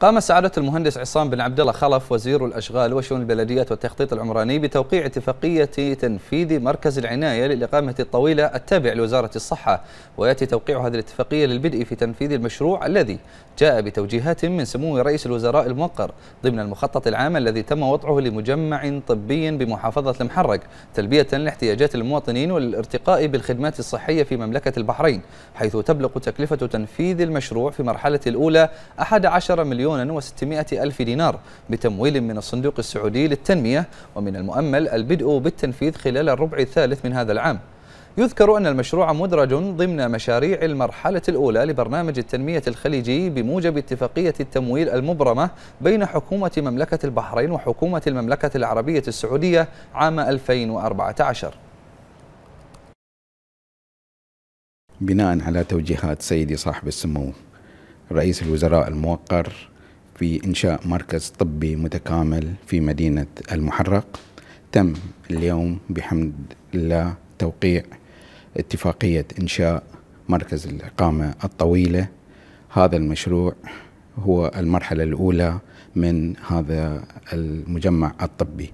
قام سعادة المهندس عصام بن عبد الله خلف وزير الأشغال وشؤون البلديات والتخطيط العمراني بتوقيع اتفاقية تنفيذ مركز العناية للإقامة الطويلة التابع لوزارة الصحة ويأتي توقيع هذه الاتفاقية للبدء في تنفيذ المشروع الذي جاء بتوجيهات من سمو رئيس الوزراء الموقر ضمن المخطط العام الذي تم وضعه لمجمع طبي بمحافظة المحرق تلبية لاحتياجات المواطنين والارتقاء بالخدمات الصحية في مملكة البحرين حيث تبلغ تكلفة تنفيذ المشروع في مرحلة الأولى 11 مليون مليون و ألف دينار بتمويل من الصندوق السعودي للتنمية ومن المؤمل البدء بالتنفيذ خلال الربع الثالث من هذا العام يذكر أن المشروع مدرج ضمن مشاريع المرحلة الأولى لبرنامج التنمية الخليجي بموجب اتفاقية التمويل المبرمة بين حكومة مملكة البحرين وحكومة المملكة العربية السعودية عام 2014 بناء على توجيهات سيدي صاحب السمو رئيس الوزراء الموقر في إنشاء مركز طبي متكامل في مدينة المحرق تم اليوم بحمد الله توقيع اتفاقية إنشاء مركز الإقامة الطويلة هذا المشروع هو المرحلة الأولى من هذا المجمع الطبي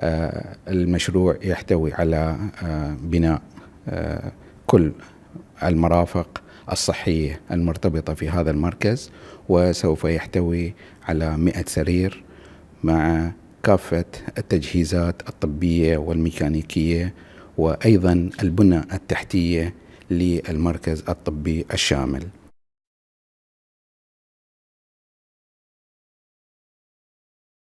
آه، المشروع يحتوي على آه، بناء آه، كل المرافق الصحية المرتبطة في هذا المركز وسوف يحتوي على مئة سرير مع كافة التجهيزات الطبية والميكانيكية وأيضا البنى التحتية للمركز الطبي الشامل